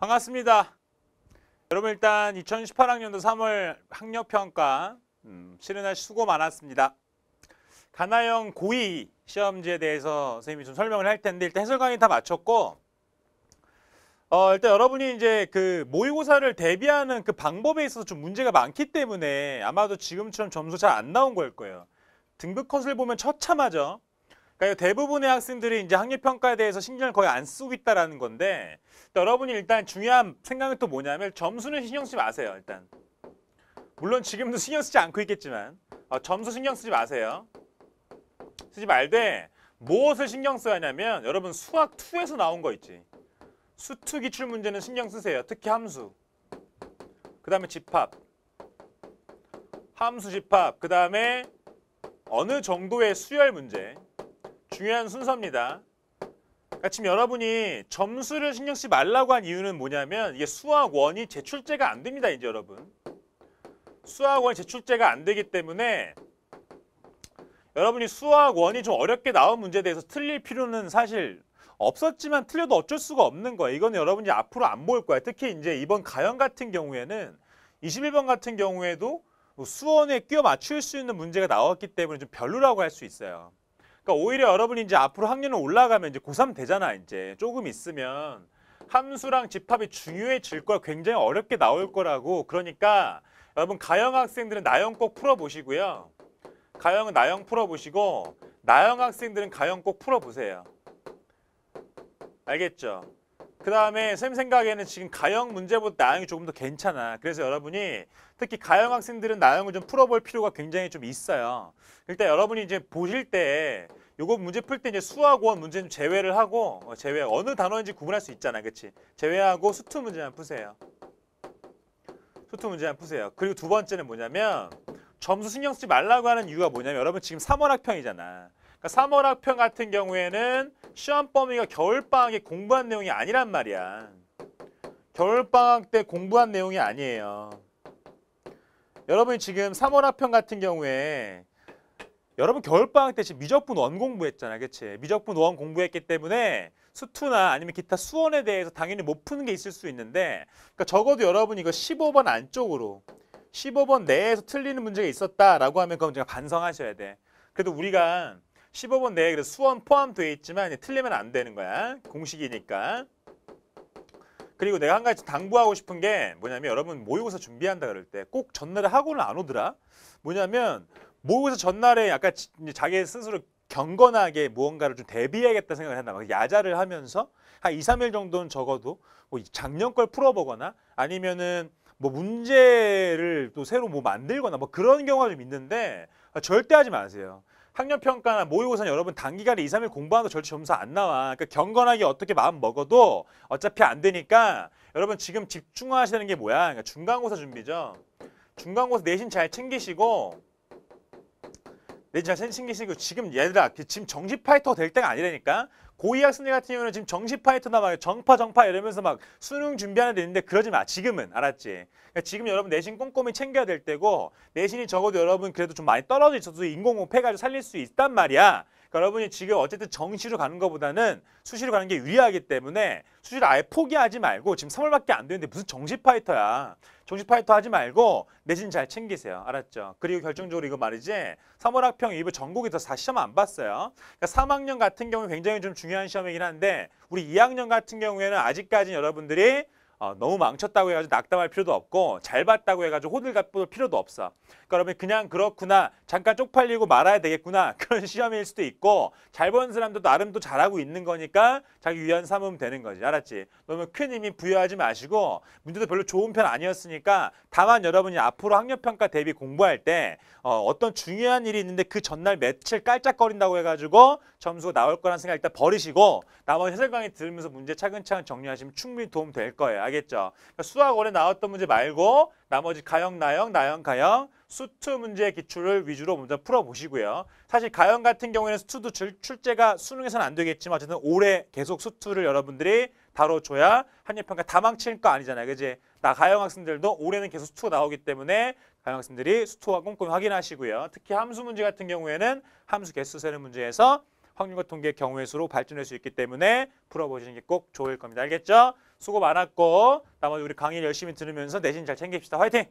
반갑습니다. 여러분 일단 2018학년도 3월 학력평가 음, 실은할 수고 많았습니다. 가나형 고2 시험지에 대해서 선생님이 좀 설명을 할 텐데 일단 해설 강의 다 마쳤고 어, 일단 여러분이 이제 그 모의고사를 대비하는 그 방법에 있어서 좀 문제가 많기 때문에 아마도 지금처럼 점수 잘 안 나온 걸 거예요. 등급 컷을 보면 처참하죠. 그러니까 대부분의 학생들이 이제 학력 평가에 대해서 신경을 거의 안 쓰고 있다라는 건데 여러분이 일단 중요한 생각은 또 뭐냐면 점수는 신경 쓰지 마세요 일단 물론 지금도 신경 쓰지 않고 있겠지만 어, 점수 신경 쓰지 마세요 쓰지 말되 무엇을 신경 써야 하냐면 여러분 수학 2에서 나온 거 있지 수투 기출 문제는 신경 쓰세요 특히 함수 그 다음에 집합 함수 집합 그 다음에 어느 정도의 수열 문제 중요한 순서입니다. 그러 그러니까 지금 여러분이 점수를 신경 쓰지 말라고 한 이유는 뭐냐면 이게 수학원이 제출제가 안 됩니다. 이제 여러분. 수학원 제출제가 안 되기 때문에 여러분이 수학원이 좀 어렵게 나온 문제에 대해서 틀릴 필요는 사실 없었지만 틀려도 어쩔 수가 없는 거예요. 이건 여러분이 앞으로 안 볼 거예요. 특히 이제 이번 가형 같은 경우에는 21번 같은 경우에도 수원에 끼워 맞출 수 있는 문제가 나왔기 때문에 좀 별로라고 할 수 있어요. 그러니까 오히려 여러분이 이제 앞으로 학년을 올라가면 이제 고3 되잖아 이제 조금 있으면 함수랑 집합이 중요해질 거야 굉장히 어렵게 나올 거라고 그러니까 여러분 가영 학생들은 나영 꼭 풀어보시고요 가영은 나영 풀어보시고 나영 학생들은 가영 꼭 풀어보세요 알겠죠? 그 다음에 쌤 생각에는 지금 가형 문제보다 나형이 조금 더 괜찮아. 그래서 여러분이 특히 가형 학생들은 나형을 좀 풀어볼 필요가 굉장히 좀 있어요. 일단 여러분이 이제 보실 때 요거 문제 풀 때 이제 수학원 문제 는 제외를 하고 어, 제외 어느 단어인지 구분할 수 있잖아, 그치 제외하고 수투 문제만 푸세요. 수투 문제만 푸세요. 그리고 두 번째는 뭐냐면 점수 신경 쓰지 말라고 하는 이유가 뭐냐면 여러분 지금 3월 학평이잖아. 그러니까 3월 학평 같은 경우에는 시험 범위가 겨울방학에 공부한 내용이 아니란 말이야. 겨울방학 때 공부한 내용이 아니에요. 여러분이 지금 3월 학평 같은 경우에 여러분 겨울방학 때 지금 미적분 원 공부했잖아. 그치? 미적분 원 공부했기 때문에 수투나 아니면 기타 수원에 대해서 당연히 못 푸는 게 있을 수 있는데 그러니까 적어도 여러분 이거 15번 안쪽으로 15번 내에서 틀리는 문제가 있었다라고 하면 그건 제가 반성하셔야 돼. 그래도 우리가 15번 내에 그래서 수원 포함되어 있지만 틀리면 안 되는 거야. 공식이니까. 그리고 내가 한 가지 당부하고 싶은 게 뭐냐면 여러분 모의고사 준비한다 그럴 때 꼭 전날에 학원을 안 오더라. 뭐냐면 모의고사 전날에 약간 자기 스스로 경건하게 무언가를 좀 대비해야겠다 생각을 한다. 막 야자를 하면서 한 2, 3일 정도는 적어도 뭐 작년 걸 풀어보거나 아니면은 뭐 문제를 또 새로 뭐 만들거나 뭐 그런 경우가 좀 있는데 아, 절대 하지 마세요. 학년평가나 모의고사는 여러분 단기간에 2, 3일 공부하는 절대 점수 안 나와. 그러니까 경건하게 어떻게 마음 먹어도 어차피 안 되니까 여러분 지금 집중하시는 게 뭐야? 그러니까 중간고사 준비죠. 중간고사 내신 잘 챙기시고 내 자신 신기시고 지금 얘들아 그 지금 정지 파이터 될 때가 아니라니까 고2 학생들 같은 경우는 지금 정지 파이터나 막 정파 정파 이러면서 막 수능 준비하는 데 있는데 그러지 마 지금은 알았지 그러니까 지금 여러분 내신 꼼꼼히 챙겨야 될 때고 내신이 적어도 여러분 그래도 좀 많이 떨어져 있어도 인공호흡 해가지고 살릴 수 있단 말이야 그러니까 여러분이 지금 어쨌든 정시로 가는 것보다는 수시로 가는 게 유리하기 때문에 수시를 아예 포기하지 말고 지금 3월밖에 안 되는데 무슨 정시 파이터야. 정시 파이터 하지 말고 내신 잘 챙기세요. 알았죠? 그리고 결정적으로 이거 말이지 3월 학평 이후 전국에서 다 시험 안 봤어요. 그러니까 3학년 같은 경우 는 굉장히 좀 중요한 시험이긴 한데 우리 2학년 같은 경우에는 아직까지 여러분들이 어, 너무 망쳤다고 해가지고 낙담할 필요도 없고 잘 봤다고 해가지고 호들갑 볼 필요도 없어. 그러면 그러니까 그냥 그렇구나. 잠깐 쪽팔리고 말아야 되겠구나. 그런 시험일 수도 있고 잘 본 사람도 나름 또 잘하고 있는 거니까 자기 위안 삼으면 되는 거지. 알았지? 너무 큰 힘이 부여하지 마시고 문제도 별로 좋은 편 아니었으니까 다만 여러분이 앞으로 학력평가 대비 공부할 때 어, 떤 중요한 일이 있는데 그 전날 며칠 깔짝거린다고 해가지고 점수가 나올 거란 생각 일단 버리시고 나머지 해설 강의 들으면서 문제 차근차근 정리하시면 충분히 도움 될 거예요. 나겠죠. 그러니까 수학 원에 나왔던 문제 말고 나머지 가형, 나형, 나형, 가형, 수트 문제 기출을 위주로 먼저 풀어보시고요. 사실 가형 같은 경우에는 수트도 출, 제가 수능에서는 안 되겠지만 어쨌든 올해 계속 수트를 여러분들이 다뤄줘야 한입평가다 망칠 거 아니잖아요. 그지? 나 가형 학생들도 올해는 계속 수트가 나오기 때문에 가형 학생들이 수트와 꼼꼼히 확인하시고요. 특히 함수 문제 같은 경우에는 함수 개수 세는 문제에서 확률과 통계 경우의 수로 발전할 수 있기 때문에 풀어보시는 게 꼭 좋을 겁니다. 알겠죠? 수고 많았고 나머지 우리 강의 열심히 들으면서 내신 잘 챙깁시다. 화이팅!